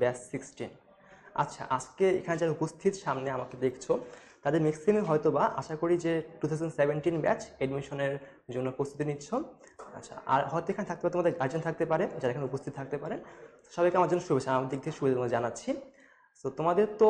ব্যাস সিক্সটিন আচ্ছা আজকে এখানে যারা উপস্থিত সামনে আমাকে দেখছো তাদের ম্যাক্সিমে হয়তো বা আশা করি যে টু থাউজেন্ড ব্যাচ অ্যাডমিশনের জন্য প্রস্তুতি নিচ্ছ আচ্ছা আর হয়তো এখানে থাকতে পারে তোমাদের গার্জেন থাকতে পারে যারা এখানে উপস্থিত থাকতে পারে সবাইকে আমার জন্য শুভেচ্ছা আমার দিক থেকে শুভেচ্ছা জানাচ্ছি তো তোমাদের তো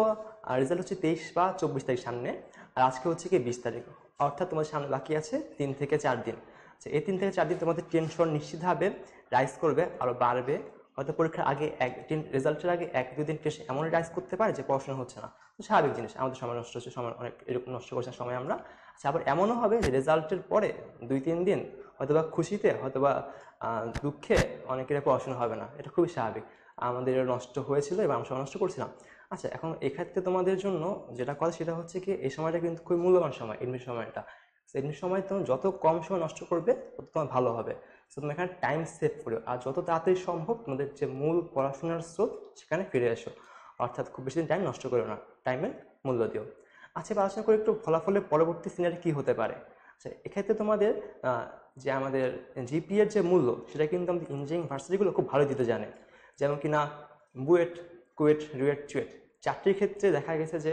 রেজাল্ট হচ্ছে তেইশ বা চব্বিশ তারিখ সামনে আর আজকে হচ্ছে কি বিশ তারিখ অর্থাৎ তোমাদের সামনে বাকি আছে তিন থেকে চার দিন আচ্ছা এই তিন থেকে চার দিন তোমাদের টেনশন নিশ্চিতভাবে রাইজ করবে আরও বাড়বে হয়তো পরীক্ষার আগে একদিন রেজাল্টের আগে এক দুদিন টেস্ট এমন রাইজ করতে পারে যে পড়াশোনা হচ্ছে না তো স্বাভাবিক জিনিস আমাদের সময় নষ্ট হচ্ছে সময় অনেক এরকম নষ্ট করছে সময় আমরা আচ্ছা আবার এমনও হবে যে রেজাল্টের পরে দুই তিন দিন হয়তোবা খুশিতে হয়তোবা দুঃখে অনেকের পড়াশোনা হবে না এটা খুবই স্বাভাবিক আমাদের নষ্ট হয়েছিল এবং আমরা নষ্ট করছিলাম আচ্ছা এখন এক্ষেত্রে তোমাদের জন্য যেটা কথা সেটা হচ্ছে কি এই সময়টা কিন্তু খুবই মূল্যবান সময় এমনি সময়টা এমনি সময় তুমি যত কম সময় নষ্ট করবে তত তোমার ভালো হবে সো তোমরা এখানে টাইম সেভ করো আর যত তাড়াতাড়ি সম্ভব তোমাদের যে মূল পড়াশোনার স্রোত সেখানে ফিরে এসো অর্থাৎ খুব বেশি দিন টাইম নষ্ট করো না টাইমের মূল্য দিও আচ্ছা এবার আলোচনা করে একটু ফলাফলে পরবর্তী সিনারি কী হতে পারে আচ্ছা এক্ষেত্রে তোমাদের যে আমাদের জিপিএর যে মূল্য সেটা কিন্তু আমাদের ইঞ্জিনিয়ারিং ভার্সিটিগুলো খুব ভালো দিতে জানে যেমন কি না বুয়েট কুয়েট রুয়েট চুয়েট চাকরির ক্ষেত্রে দেখা গেছে যে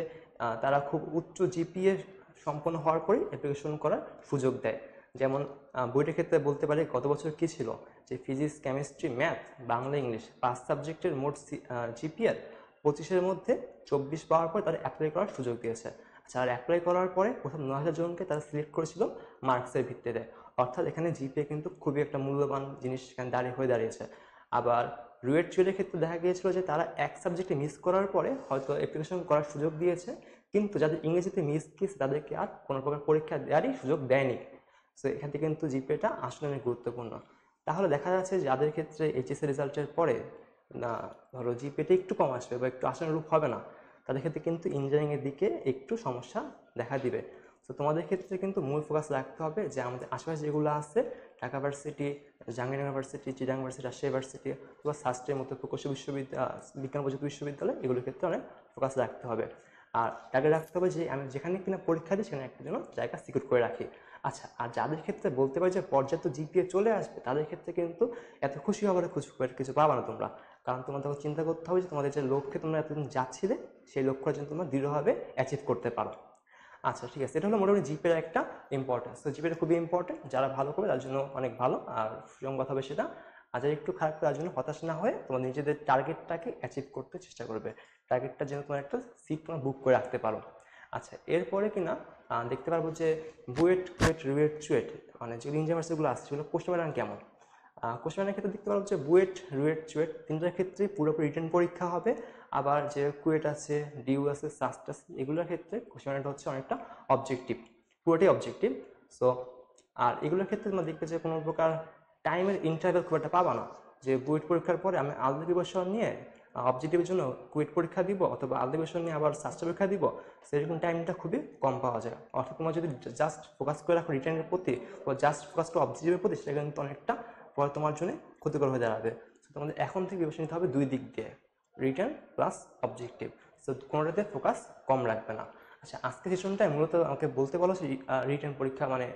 তারা খুব উচ্চ জিপিএ সম্পন্ন হওয়ার পরেই অ্যাপ্লিকেশন করার সুযোগ দেয় যেমন বইটার ক্ষেত্রে বলতে পারি গত বছর কী ছিল যে physics chemistry math Bangla English পাঁচ সাবজেক্টের মোট জিপিআর পঁচিশের মধ্যে চব্বিশ পাওয়ার পর তারা অ্যাপ্লাই করার সুযোগ দিয়েছে আচ্ছা আর অ্যাপ্লাই করার পরে প্রথম ন হাজার জনকে তারা সিলেক্ট করেছিল মার্কসের ভিত্তিতে অর্থাৎ এখানে জিপিএ কিন্তু খুবই একটা মূল্যবান জিনিস সেখানে দাঁড়িয়ে হয়ে দাঁড়িয়েছে আবার রুয়েট চুয়েটের ক্ষেত্রে দেখা গিয়েছিল যে তারা এক সাবজেক্টে মিস করার পরে হয়তো অ্যাপ্লিকেশন করার সুযোগ দিয়েছে কিন্তু যাদের ইংরেজিতে মিস কিস তাদেরকে আর কোনো প্রকার পরীক্ষা দেওয়ারই সুযোগ দেয়নি সো এখান থেকে কিন্তু জিপিএটা আসলে অনেক গুরুত্বপূর্ণ তাহলে দেখা যাচ্ছে যাদের ক্ষেত্রে e এইচএসের রেজাল্টের পরে না ধরো জিপিএটা একটু কম আসবে বা একটু রূপ হবে না তাদের ক্ষেত্রে কিন্তু ইঞ্জিনিয়ারিংয়ের দিকে একটু সমস্যা দেখা দিবে তো তোমাদের ক্ষেত্রে কিন্তু মূল ফোকাস রাখতে হবে যে আমাদের আশেপাশে যেগুলো আছে Dhaka varsity Jahangir university Chittagong varsity Rajshahi university অথবা শাস্ত্রের মতো প্রকৌশল বিশ্ববিদ্যালয় বিজ্ঞান প্রযুক্তি বিশ্ববিদ্যালয় এগুলোর ক্ষেত্রে অনেক ফোকাস রাখতে হবে আর টার্গেট রাখতে হবে যে আমি যেখানে কিনা পরীক্ষা দিই সেখানে একটা যেন জায়গা সিকিউর করে রাখি আচ্ছা আর যাদের ক্ষেত্রে বলতে পারি যে পর্যাপ্ত জিপিএ চলে আসবে তাদের ক্ষেত্রে কিন্তু এত খুশি হবার খুশি কিছু পাবা না তোমরা কারণ তোমার তখন চিন্তা করতে হবে যে তোমাদের যে লক্ষ্যে তোমরা এতদিন যাচ্ছিলে সেই লক্ষ্যটা যেন তোমরা দৃঢ়ভাবে অ্যাচিভ করতে পারো আচ্ছা ঠিক আছে এটা হলো মোটামুটি জিপের একটা ইম্পর্টেন্স তো জিপের খুবই ইম্পর্টেন্ট যারা ভালো করবে তার জন্য অনেক ভালো আর সুযোগ কথা হবে সেটা আর যারা একটু খারাপ তার জন্য হতাশ না হয়ে তোমার নিজেদের টার্গেটটাকে অ্যাচিভ করতে চেষ্টা করবে টার্গেটটা যেন তোমার একটা সিট তোমরা বুক করে রাখতে পারো আচ্ছা এরপরে কি না দেখতে পারবো যে বুয়েট কুয়েট রুয়েট চুয়েট মানে যে ইঞ্জিনিয়ার আসছে সেগুলো কোশ্চেন প্যাটার্ন কেমন কোশ্চেন ক্ষেত্রে দেখতে পারবো যে বুয়েট রুয়েট চুয়েট তিনটার ক্ষেত্রে পুরোপুরি রিটার্ন পরীক্ষা হবে আবার যে কুয়েট আছে ডিউ আছে সাস্ট আছে এগুলোর ক্ষেত্রে কোশ্চেন হচ্ছে অনেকটা অবজেক্টিভ পুরোটাই অবজেক্টিভ সো আর এগুলোর ক্ষেত্রে তোমরা দেখতে যে কোনো প্রকার টাইমের ইন্টারভেল খুব একটা পাবা না যে বুয়েট পরীক্ষার পরে আমি আলাদা প্রিপারেশন নিয়ে অবজেক্টিভের জন্য কুইট পরীক্ষা দিব অথবা আলদেবেশন নিয়ে আবার স্বাস্থ্য পরীক্ষা দিব সেরকম টাইমটা খুবই কম পাওয়া যায় অর্থাৎ তোমার যদি জাস্ট ফোকাস করে রাখো রিটার্নের প্রতি বা জাস্ট ফোকাস করো অবজেক্টিভের প্রতি সেটা কিন্তু অনেকটা পরে তোমার জন্য ক্ষতিকর হয়ে দাঁড়াবে তোমাদের এখন থেকে বিবেচনা নিতে হবে দুই দিক দিয়ে রিটার্ন প্লাস অবজেক্টিভ সো কোনোটাতে ফোকাস কম রাখবে না আচ্ছা আজকে সেশনটায় মূলত আমাকে বলতে বলো রিটার্ন পরীক্ষা মানে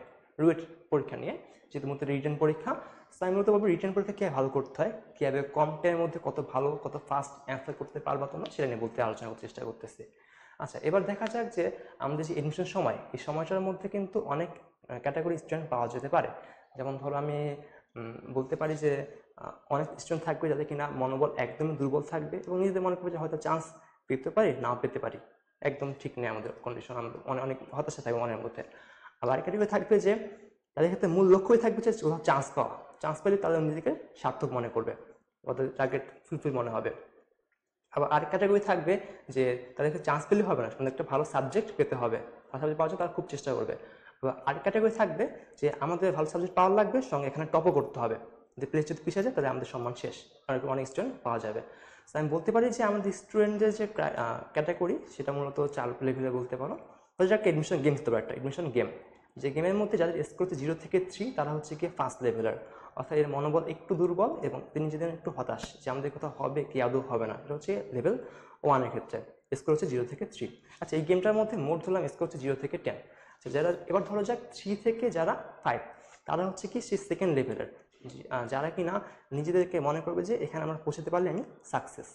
রুয়েট পরীক্ষা নিয়ে যে তোমাদের রিটার্ন পরীক্ষা সো আমি মূলত বলবো রিটার্ন পরীক্ষা কীভাবে ভালো করতে হয় কীভাবে কম টাইমের মধ্যে কত ভালো কত ফাস্ট অ্যান্সার করতে পারবা তোমরা সেটা নিয়ে বলতে আলোচনা করার চেষ্টা করতেছে আচ্ছা এবার দেখা যাক যে আমাদের যে এডমিশন সময় এই সময়টার মধ্যে কিন্তু অনেক ক্যাটাগরি স্টুডেন্ট পাওয়া যেতে পারে যেমন ধরো আমি বলতে পারি যে অনেক স্টুডেন্ট থাকবে যাদের কিনা মনোবল একদমই দুর্বল থাকবে এবং নিজেদের মনে করবে যে হয়তো চান্স পেতে পারি নাও পেতে পারি একদম ঠিক নেই আমাদের কন্ডিশন আমাদের অনেক অনেক হতাশা থাকবে মনের মধ্যে আবার ক্যাটাগরি থাকবে যে তাদের ক্ষেত্রে মূল লক্ষ্যই থাকবে যে চান্স পাওয়া চান্স পেলে তাদের নিজেকে সার্থক মনে করবে ওদের টার্গেট ফুলফিল মনে হবে আবার আরেক ক্যাটাগরি থাকবে যে তাদেরকে চান্স পেলে হবে না মানে একটা ভালো সাবজেক্ট পেতে হবে ভালো সাবজেক্ট পাওয়ার তারা খুব চেষ্টা করবে আরেক ক্যাটাগরি থাকবে যে আমাদের ভালো সাবজেক্ট পাওয়ার লাগবে সঙ্গে এখানে টপও করতে হবে যে প্লেস যদি পিছিয়ে যায় তাহলে আমাদের সম্মান শেষ অনেক অনেক স্টুডেন্ট পাওয়া যাবে আমি বলতে পারি যে আমাদের স্টুডেন্টদের যে ক্যাটাগরি সেটা মূলত চার লেভেলে বলতে পারো তাদের একটা এডমিশন হতে পারে একটা এডমিশন গেম যে গেমের মধ্যে যাদের স্কোর হচ্ছে জিরো থেকে থ্রি তারা হচ্ছে গিয়ে ফার্স্ট লেভেলের অর্থাৎ এর মনোবল একটু দুর্বল এবং তিনি যেদিন একটু হতাশ যে আমাদের কোথাও হবে কি আদৌ হবে না এটা হচ্ছে লেভেল ওয়ানের ক্ষেত্রে স্কোর হচ্ছে জিরো থেকে থ্রি আচ্ছা এই গেমটার মধ্যে মোট ধরলাম স্কোর হচ্ছে জিরো থেকে টেন আচ্ছা যারা এবার ধরো যাক থ্রি থেকে যারা ফাইভ তারা হচ্ছে কি সে সেকেন্ড লেভেলের যারা কি না নিজেদেরকে মনে করবে যে এখানে আমরা পৌঁছতে পারলে আমি সাকসেস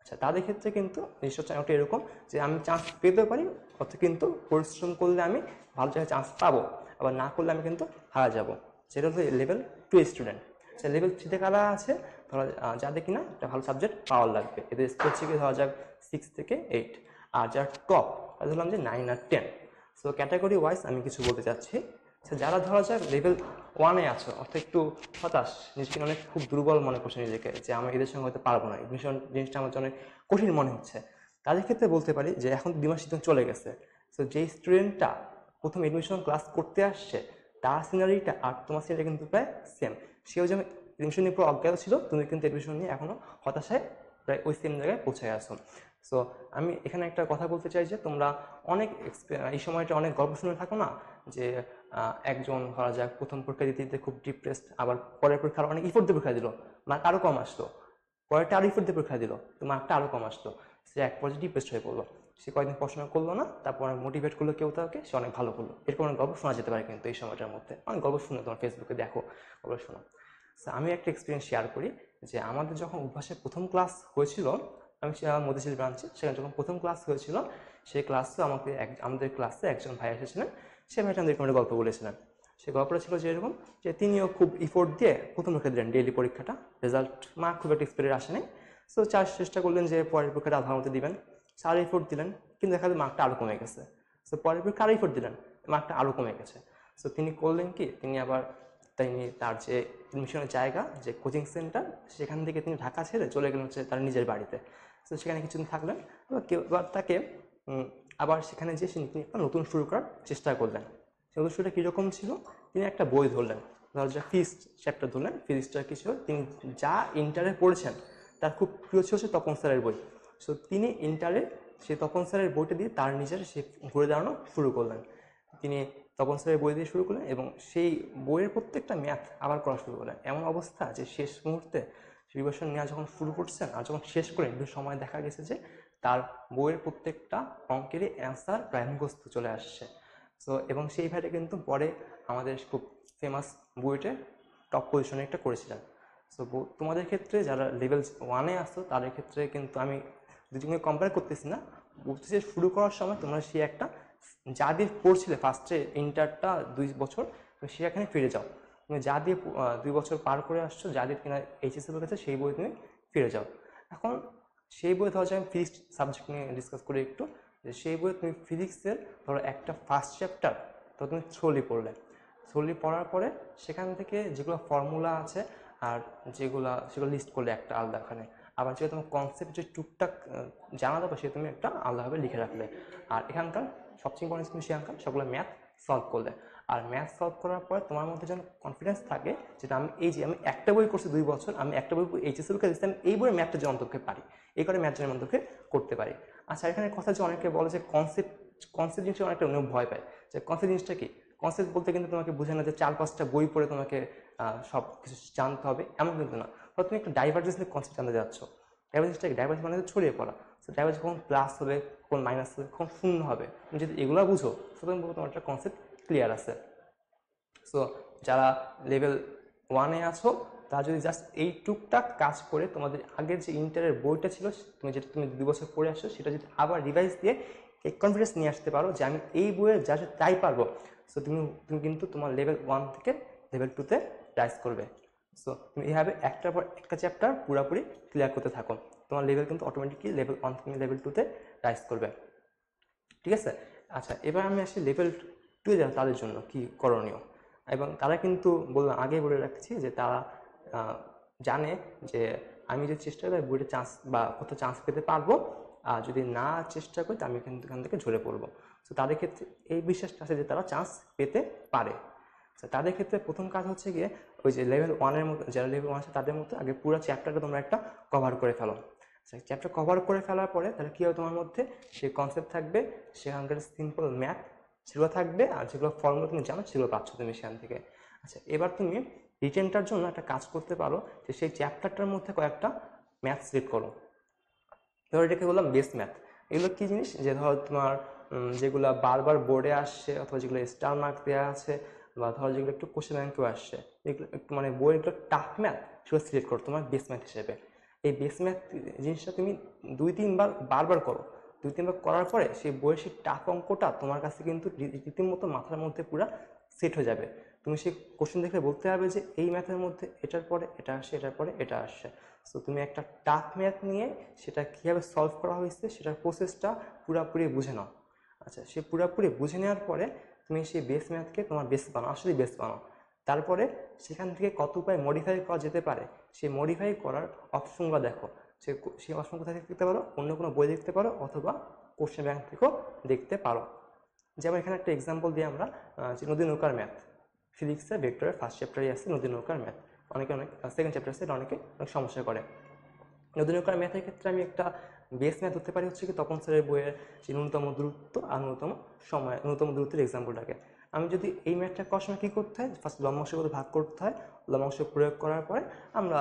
আচ্ছা তাদের ক্ষেত্রে কিন্তু নিজস্ব চ্যানেলটা এরকম যে আমি চান্স পেতেও পারি অর্থাৎ কিন্তু পরিশ্রম করলে আমি ভালো জায়গায় চান্স পাবো আবার না করলে আমি কিন্তু হারা যাবো সেটা হচ্ছে লেভেল টু স্টুডেন্ট আচ্ছা লেভেল থ্রিতে কারা আছে ধরা যাদের কিনা একটা ভালো সাবজেক্ট পাওয়ার লাগবে এদের স্কোর হচ্ছে ধরা যাক সিক্স থেকে এইট আর যার টপ তাদের ধরলাম যে নাইন আর টেন সো ক্যাটাগরি ওয়াইজ আমি কিছু বলতে চাচ্ছি আচ্ছা, যারা ধরা যাক লেভেল ওয়ানে আছো অর্থাৎ একটু হতাশ নিজেকে অনেক খুব দুর্বল মনে করছে নিজেকে যে আমি এদের সঙ্গে হয়তো পারবো না ভীষণ জিনিসটা আমার জন্য অনেক কঠিন মনে হচ্ছে তাদের ক্ষেত্রে বলতে পারি যে এখন দুই মাস চলে গেছে সো যেই স্টুডেন্টটা প্রথম এডমিশন ক্লাস করতে আসছে তার সিনারিটা আর তোমার সিনারি কিন্তু প্রায় সেম সেও যেমন টেনশন নিয়ে পুরো অজ্ঞাত ছিল তুমি কিন্তু এডমিশন নিয়ে এখনও হতাশায় প্রায় ওই সেম জায়গায় পৌঁছায় আসো সো আমি এখানে একটা কথা বলতে চাই যে তোমরা অনেক এই সময়টা অনেক গল্প শুনে থাকো না যে একজন ধরা যাক প্রথম পরীক্ষা দিতে দিতে খুব ডিপ্রেসড আবার পরের পরীক্ষা অনেক ইফোর্ট পরীক্ষা দিল মার্ক আরও কম আসতো পরেরটা আরও ইফোর্ট দিয়ে পরীক্ষা দিল তো মার্কটা আরও কম আসতো সে এক পর্যায়ে ডিপ্রেসড হয়ে পড়লো সে কয়েকদিন পড়াশোনা করলো না তারপর অনেক মোটিভেট করলো কেউ তাকে সে অনেক ভালো করলো এরকম অনেক গল্প শোনা যেতে পারে কিন্তু এই সময়টার মধ্যে অনেক গল্প শুনে তোমার ফেসবুকে দেখো গল্প শোনো আমি একটা এক্সপিরিয়েন্স শেয়ার করি যে আমাদের যখন অভ্যাসে প্রথম ক্লাস হয়েছিল আমি মতিঝিল ব্রাঞ্চে সেখানে যখন প্রথম ক্লাস হয়েছিল সেই ক্লাসে আমাকে এক আমাদের ক্লাসে একজন ভাই এসেছিলেন সে ভাই আমাদের একটা গল্প বলেছিলেন সে গল্পটা ছিল যে এরকম যে তিনিও খুব ইফোর্ট দিয়ে প্রথম রেখে দিলেন ডেইলি পরীক্ষাটা রেজাল্ট মা খুব একটা এক্সপিরিয়েন্স আসেনি সো চার চেষ্টা করলেন যে পরের পরীক্ষাটা আধার মতো দিবেন সার এফোর্ট দিলেন কিন্তু দেখা যায় মার্কটা আরও কমে গেছে সো পরের পর আরও এফোর্ট দিলেন মার্কটা আরও কমে গেছে সো তিনি করলেন কি তিনি আবার তিনি তার যে এডমিশনের জায়গা যে কোচিং সেন্টার সেখান থেকে তিনি ঢাকা ছেড়ে চলে গেলেন হচ্ছে তার নিজের বাড়িতে তো সেখানে কিছুদিন থাকলেন এবার কেউ এবার তাকে আবার সেখানে যে তিনি একটা নতুন শুরু করার চেষ্টা করলেন সেই নতুন শুরুটা কীরকম ছিল তিনি একটা বই ধরলেন ধর যা ফিজ চ্যাপ্টার ধরলেন ফিজিক্সটা কিছু তিনি যা ইন্টারে পড়েছেন তার খুব প্রিয় ছিল তপন স্যারের বই সো তিনি ইন্টারে সে তপন স্যারের বইটা দিয়ে তার নিজের সে ঘুরে দাঁড়ানো শুরু করলেন তিনি তপন স্যারের বই দিয়ে শুরু করলেন এবং সেই বইয়ের প্রত্যেকটা ম্যাথ আবার করা শুরু করলেন এমন অবস্থা যে শেষ মুহূর্তে রিভার্সন নেওয়া যখন শুরু করছেন আর যখন শেষ করে একটু সময় দেখা গেছে যে তার বইয়ের প্রত্যেকটা অঙ্কেরই অ্যান্সার প্রায় মুখস্থ চলে আসছে সো এবং সেইভাবে কিন্তু পরে আমাদের খুব ফেমাস বইটে টপ পজিশনে একটা করেছিলেন সো তোমাদের ক্ষেত্রে যারা লেভেল ওয়ানে আসতো তাদের ক্ষেত্রে কিন্তু আমি দুজনকে কম্পেয়ার করতেছি না বলতে যে শুরু করার সময় তোমরা সেই একটা যা দিয়ে পড়ছিলে ফার্স্টে ইন্টারটা দুই বছর তুমি সেখানে ফিরে যাও তুমি যা দিয়ে দুই বছর পার করে আসছো যা দিয়ে কিনা এইচএসএ বই গেছে সেই বই তুমি ফিরে যাও এখন সেই বই ধরো আমি ফিজিক্স সাবজেক্ট নিয়ে ডিসকাস করি একটু যে সেই বই তুমি ফিজিক্সের ধরো একটা ফার্স্ট চ্যাপ্টার তো তুমি থ্রোলি পড়লে থ্রোলি পড়ার পরে সেখান থেকে যেগুলো ফর্মুলা আছে আর যেগুলো সেগুলো লিস্ট করলে একটা আলাদাখানে আবার যে তোমার কনসেপ্ট যে টুকটাক জানা দরকার সে তুমি একটা আলাদাভাবে লিখে রাখলে আর এখানকার সবচেয়ে ইম্পর্টেন্ট তুমি সেখানকার সেগুলো ম্যাথ সলভ করলে আর ম্যাথ সলভ করার পরে তোমার মধ্যে যেন কনফিডেন্স থাকে যেটা আমি এই যে আমি একটা বই করছি দুই বছর আমি একটা বই এইচএসি পরীক্ষা দিচ্ছি আমি এই বই ম্যাথটা যে অন্তকে পারি এই করে ম্যাথ যেন অন্তকে করতে পারি আচ্ছা এখানে কথা যে অনেকে বলে যে কনসেপ্ট কনসেপ্ট জিনিসটা অনেকটা অনেক ভয় পায় যে কনসেপ্ট জিনিসটা কি কনসেপ্ট বলতে কিন্তু তোমাকে বুঝে না যে চার পাঁচটা বই পড়ে তোমাকে সব কিছু জানতে হবে এমন কিন্তু না বা তুমি একটা ডাইভার্জেন্স নিয়ে কনসেপ্ট জানতে যাচ্ছ ডাইভার্জেন্সটা ডাইভার্জেন্স মানে ছড়িয়ে পড়া তো ডাইভার্জেন্স কখন প্লাস হবে কোন মাইনাস হবে কোন শূন্য হবে তুমি যদি এগুলো বুঝো তো তুমি বলবো তোমার একটা কনসেপ্ট ক্লিয়ার আছে সো যারা লেভেল ওয়ানে আছো তা যদি জাস্ট এই টুকটাক কাজ করে তোমাদের আগের যে ইন্টারের বইটা ছিল তুমি যেটা তুমি দু বছর পড়ে আসছো সেটা যদি আবার রিভাইজ দিয়ে এই কনফিডেন্স নিয়ে আসতে পারো যে আমি এই বইয়ের যা তাই পারবো সো তুমি তুমি কিন্তু তোমার লেভেল ওয়ান থেকে লেভেল টুতে রাইজ করবে সো তুমি এভাবে একটার পর একটা চ্যাপ্টার পুরোপুরি ক্লিয়ার করতে থাকো তোমার লেভেল কিন্তু অটোমেটিকলি লেভেল ওয়ান থেকে লেভেল টুতে রাইজ করবে ঠিক আছে আচ্ছা এবার আমি আসি লেভেল টু যারা তাদের জন্য কি করণীয় এবং তারা কিন্তু বললাম আগে বলে রাখছি যে তারা জানে যে আমি যদি চেষ্টা করি বইটা চান্স বা কত চান্স পেতে পারবো আর যদি না চেষ্টা করি আমি কিন্তু এখান থেকে ঝরে পড়বো সো তাদের ক্ষেত্রে এই বিশ্বাসটা আছে যে তারা চান্স পেতে পারে তাদের ক্ষেত্রে প্রথম কাজ হচ্ছে গিয়ে ওই যে লেভেল ওয়ানের মতো যারা লেভেল ওয়ান আছে তাদের মতো আগে পুরো চ্যাপ্টারটা তোমরা একটা কভার করে ফেলো আচ্ছা চ্যাপ্টার কভার করে ফেলার পরে তাহলে কী হবে তোমার মধ্যে সে কনসেপ্ট থাকবে সেখানকার সিম্পল ম্যাথ সেগুলো থাকবে আর যেগুলো ফর্মুলা তুমি জানো সেগুলো পাচ্ছ তুমি সেখান থেকে আচ্ছা এবার তুমি রিটেনটার জন্য একটা কাজ করতে পারো যে সেই চ্যাপ্টারটার মধ্যে কয়েকটা ম্যাথ সিলেক্ট করো ধরো এটাকে বললাম বেস ম্যাথ এগুলো কী জিনিস যে ধরো তোমার যেগুলো বারবার বোর্ডে আসছে অথবা যেগুলো স্টার মার্ক দেওয়া আছে বা ধরো যেগুলো একটু কোশ্চেন ব্যাংকেও আসছে এগুলো একটু মানে বইয়ের একটু টাফ ম্যাথ সেগুলো সিলেক্ট করো তোমার বেস ম্যাথ হিসেবে এই বেস ম্যাথ জিনিসটা তুমি দুই তিনবার বারবার করো দুই তিনবার করার পরে সেই বইয়ের সেই টাফ অঙ্কটা তোমার কাছে কিন্তু রীতিমতো মাথার মধ্যে পুরো সেট হয়ে যাবে তুমি সেই কোশ্চেন দেখে বলতে পারবে যে এই ম্যাথের মধ্যে এটার পরে এটা আসছে এটার পরে এটা আসছে সো তুমি একটা টাফ ম্যাথ নিয়ে সেটা কীভাবে সলভ করা হয়েছে সেটার প্রসেসটা পুরাপুরি বুঝে নাও আচ্ছা সে পুরাপুরি বুঝে নেওয়ার পরে তুমি সেই বেস ম্যাথকে তোমার বেস বানাও আসলে বেস বানাও তারপরে সেখান থেকে কত উপায় মডিফাই করা যেতে পারে সেই মডিফাই করার অপশনগুলো দেখো সে সেই অপশন কোথায় দেখতে পারো অন্য কোনো বই দেখতে পারো অথবা কোশ্চেন ব্যাংক থেকেও দেখতে পারো যেমন এখানে একটা এক্সাম্পল দিয়ে আমরা যে নদী নৌকার ম্যাথ ফিজিক্সে ভেক্টরের ফার্স্ট চ্যাপ্টারে আসছে নদী নৌকার ম্যাথ অনেকে অনেক সেকেন্ড চ্যাপ্টার আসছে অনেকে অনেক সমস্যা করে নদী নৌকার ম্যাথের ক্ষেত্রে আমি একটা বেস ম্যাথ ধরতে পারি হচ্ছে কি তপন স্যারের বইয়ের সেই ন্যূনতম দূরত্ব আর ন্যূনতম সময় ন্যূনতম দূরত্বের এক্সাম্পলটাকে আমি যদি এই ম্যাথটা কসমে কী করতে হয় ফার্স্ট লম্বাংশ করে ভাগ করতে হয় লম্বাংশ প্রয়োগ করার পরে আমরা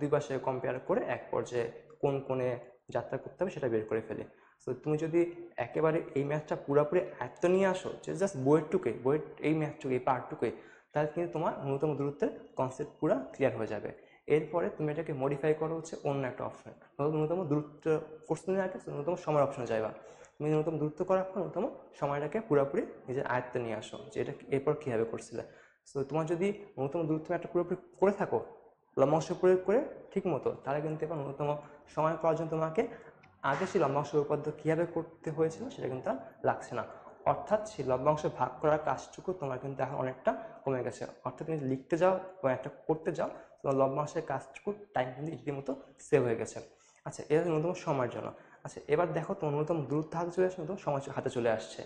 দুই পাশে কম্পেয়ার করে এক পর্যায়ে কোন কোণে যাত্রা করতে হবে সেটা বের করে ফেলি তো তুমি যদি একেবারে এই ম্যাথটা পুরোপুরি আয়ত্ত নিয়ে আসো যে জাস্ট বইয়েরটুকে বইয়ের এই ম্যাথটুকু এই পার্টটুকুই তাহলে কিন্তু তোমার ন্যূনতম দূরত্বের কনসেপ্ট পুরো ক্লিয়ার হয়ে যাবে এরপরে তুমি এটাকে মডিফাই করো হচ্ছে অন্য একটা অপশন ন্যূনতম দূরত্ব করতে না আগে ন্যূনতম সময়ের অপশনে যাইবা তুমি ন্যূনতম দূরত্ব করার পর ন্যূনতম সময়টাকে পুরোপুরি নিজের আয়ত্তে নিয়ে আসো যে এটা এরপর কীভাবে করছিলে সো তোমার যদি ন্যূনতম দূরত্ব একটা পুরোপুরি করে থাকো লম্বাংশ প্রয়োগ করে ঠিক মতো তাহলে কিন্তু এবার ন্যূনতম সময় করার জন্য তোমাকে আগে সেই লম্বাংশ উপাদ্য কীভাবে করতে হয়েছিল সেটা কিন্তু আর লাগছে না অর্থাৎ সেই লভ্যাংশ ভাগ করার কাজটুকু তোমার কিন্তু এখন অনেকটা কমে গেছে অর্থাৎ তুমি লিখতে যাও বা একটা করতে যাও তোমার লভ্যাংশের কাজটুকু টাইম কিন্তু রীতিমতো সেভ হয়ে গেছে আচ্ছা এটা ন্যূনতম সময়ের জন্য আচ্ছা এবার দেখো তোমার ন্যূনতম দূরত্ব হাতে চলে আসছে ন্যূনতম সময় হাতে চলে আসছে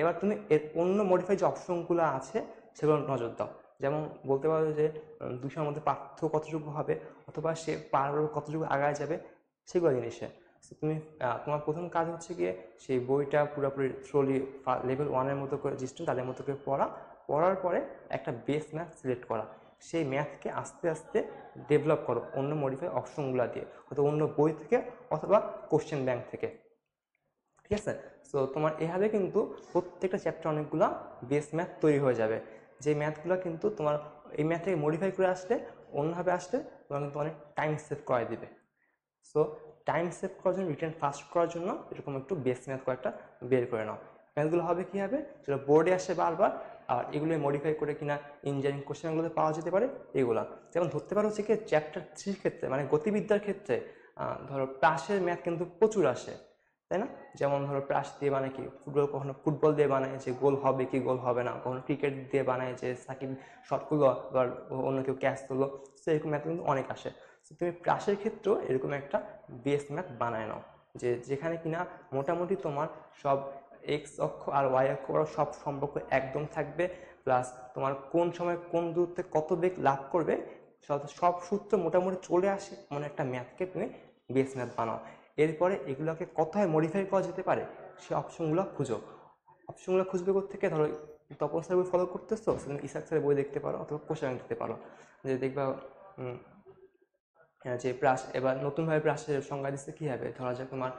এবার তুমি এর অন্য মডিফাই যে অপশনগুলো আছে সেগুলো নজর দাও যেমন বলতে পারো যে দুশোর মধ্যে পার্থক্য কতটুকু হবে অথবা সে পার কতটুকু আগায় যাবে সেগুলো জিনিসে তুমি তোমার প্রথম কাজ হচ্ছে গিয়ে সেই বইটা পুরোপুরি ট্রলি লেভেল ওয়ানের মতো করে স্টুডেন্ট তাদের মতো করে পড়া পড়ার পরে একটা বেস ম্যাথ সিলেক্ট করা সেই ম্যাথকে আস্তে আস্তে ডেভেলপ করো অন্য মডিফাই অপশনগুলো দিয়ে হয়তো অন্য বই থেকে অথবা কোশ্চেন ব্যাংক থেকে ঠিক আছে সো তোমার এভাবে কিন্তু প্রত্যেকটা চ্যাপ্টার অনেকগুলো বেস ম্যাথ তৈরি হয়ে যাবে যে ম্যাথগুলো কিন্তু তোমার এই ম্যাথটাকে মডিফাই করে আসলে অন্যভাবে আসলে তোমার কিন্তু অনেক টাইম সেভ করাই দেবে সো টাইম সেভ করার জন্য রিটার্ন ফাস্ট করার জন্য এরকম একটু বেস ম্যাথ কয়েকটা বের করে নাও ম্যাথগুলো হবে কী হবে যেটা বোর্ডে আসে বারবার আর এগুলো মডিফাই করে কিনা ইঞ্জিনিয়ারিং কোশ্চেনগুলোতে পাওয়া যেতে পারে এগুলো যেমন ধরতে পারো হচ্ছে কি চ্যাপ্টার থ্রির ক্ষেত্রে মানে গতিবিদ্যার ক্ষেত্রে ধরো প্রাসের ম্যাথ কিন্তু প্রচুর আসে তাই না যেমন ধরো প্রাস দিয়ে বানায় কি ফুটবল কখনো ফুটবল দিয়ে বানায় যে গোল হবে কি গোল হবে না কখনো ক্রিকেট দিয়ে বানায় যে সাকিব শট করলো অন্য কেউ ক্যাচ তুললো সেরকম ম্যাথ কিন্তু অনেক আসে তুমি প্রাসের ক্ষেত্রেও এরকম একটা বেস ম্যাপ বানায় নাও যে যেখানে কিনা মোটামুটি তোমার সব এক্স অক্ষ আর ওয়াই অক্ষ সব সম্পর্ক একদম থাকবে প্লাস তোমার কোন সময় কোন দূরত্বে কত বেগ লাভ করবে সব সূত্র মোটামুটি চলে আসে এমন একটা ম্যাথকে তুমি বেস ম্যাথ বানাও এরপরে এগুলোকে কোথায় মডিফাই করা যেতে পারে সে অপশনগুলো খুঁজো অপশনগুলো খুঁজবে থেকে ধরো তপন স্যার বই ফলো করতেছো তুমি ইসাক স্যারের বই দেখতে পারো অথবা কোশ্চেন দিতে পারো যে দেখবা হ্যাঁ, যে ব্রাশ এবার নতুনভাবে প্রাসের সংজ্ঞা দিচ্ছে কী হবে ধরা যাক তোমার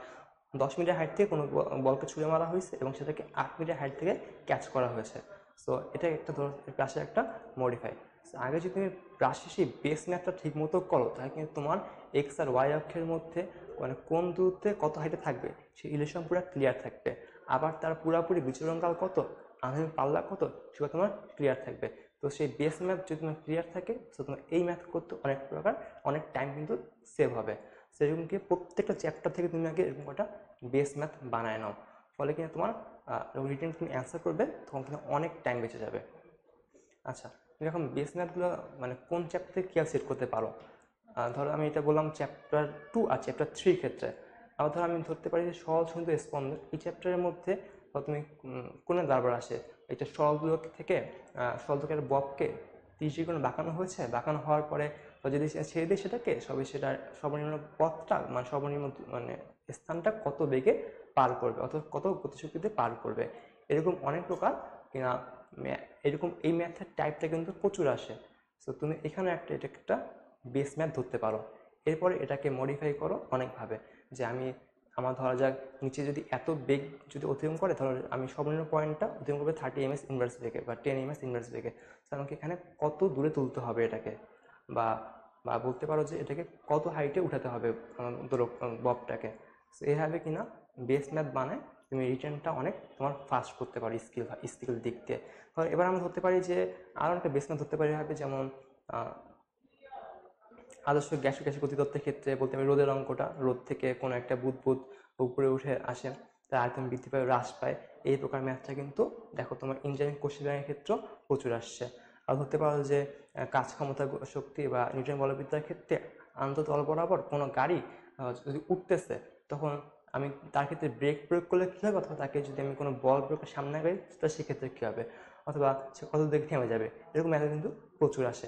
দশ মিটার হাইট থেকে কোনো বলকে ছুঁড়ে মারা হয়েছে এবং সেটাকে আট মিটার হাইট থেকে ক্যাচ করা হয়েছে সো এটা একটা ধরো প্রাসের একটা মডিফাই আগে যদি তুমি ব্রাশে সেই বেস ম্যাপটা ঠিক মতো করো তাহলে কিন্তু তোমার এক্স আর ওয়াই অক্ষের মধ্যে মানে কোন দূরত্বে কত হাইটে থাকবে সেই ইলেকশন পুরো ক্লিয়ার থাকবে আবার তার পুরাপুরি বিচরণকাল কত আমি পাল্লা কত সেটা তোমার ক্লিয়ার থাকবে তো সেই বেস ম্যাপ যদি তোমার ক্লিয়ার থাকে তো তোমার এই ম্যাথ করতে অনেক প্রকার অনেক টাইম কিন্তু সেভ হবে সেরকম কি প্রত্যেকটা চ্যাপ্টার থেকে তুমি আগে এরকম একটা বেস ম্যাথ বানায় নাও ফলে কিনা তোমার রিটেন তুমি অ্যান্সার করবে তখন কিন্তু অনেক টাইম বেঁচে যাবে আচ্ছা তুমি এরকম বেস ম্যাথগুলো মানে কোন চ্যাপ্টার থেকে কী সেট করতে পারো ধরো আমি এটা বললাম চ্যাপ্টার টু আর চ্যাপ্টার থ্রির ক্ষেত্রে আবার ধরো আমি ধরতে পারি যে সহজ সুন্দর স্পন্দন এই চ্যাপ্টারের মধ্যে প্রাথমিক কোনে দরবার আসে এটা সরলগুলো থেকে সরলকে বককে তিরিশ কোনো বাঁকানো হয়েছে বাঁকানো হওয়ার পরে যদি ছেড়ে দিই সেটাকে সবই সেটার সর্বনিম্ন পথটা মানে সর্বনিম্ন মানে স্থানটা কত বেগে পার করবে অথবা কত গতিশক্তিতে পার করবে এরকম অনেক প্রকার কিনা এরকম এই ম্যাথের টাইপটা কিন্তু প্রচুর আসে সো তুমি এখানে একটা এটা একটা বেস ম্যাথ ধরতে পারো এরপরে এটাকে মডিফাই করো অনেকভাবে যে আমি আমার ধরা যাক নিচে যদি এত বেগ যদি অতিক্রম করে ধরো আমি সর্বনিম্ন পয়েন্টটা অতিক্রম করবে থার্টি এমএস ইনভার্স বেগে বা টেন এমএস ইনভার্স বেগে আমাকে এখানে কত দূরে তুলতে হবে এটাকে বা বা বলতে পারো যে এটাকে কত হাইটে উঠাতে হবে ধরো ববটাকে এভাবে কি না বেস ম্যাপ বানায় তুমি রিটার্নটা অনেক তোমার ফাস্ট করতে পারো স্কিল স্কিল দিক দিয়ে এবার আমরা ধরতে পারি যে আরও একটা বেস ম্যাপ ধরতে পারি হবে যেমন আদর্শ গ্যাস গ্যাস গতিতত্ত্বের ক্ষেত্রে বলতে আমি রোদের অঙ্কটা রোদ থেকে কোনো একটা বুধ উপরে উঠে আসে তার আয়তন বৃদ্ধি পায় হ্রাস পায় এই প্রকার ম্যাথটা কিন্তু দেখো তোমার ইঞ্জিনিয়ারিং কোশ্চেনের ক্ষেত্র প্রচুর আসছে আর ধরতে পারো যে কাজ ক্ষমতা শক্তি বা নিউটন বলবিদ্যার ক্ষেত্রে তল বরাবর কোনো গাড়ি যদি উঠতেছে তখন আমি তার ক্ষেত্রে ব্রেক প্রয়োগ করলে কী হবে অথবা তাকে যদি আমি কোনো বল প্রয়োগ সামনে করি তা সেক্ষেত্রে কী হবে অথবা সে কত দিকে থেমে যাবে এরকম ম্যাথ কিন্তু প্রচুর আসে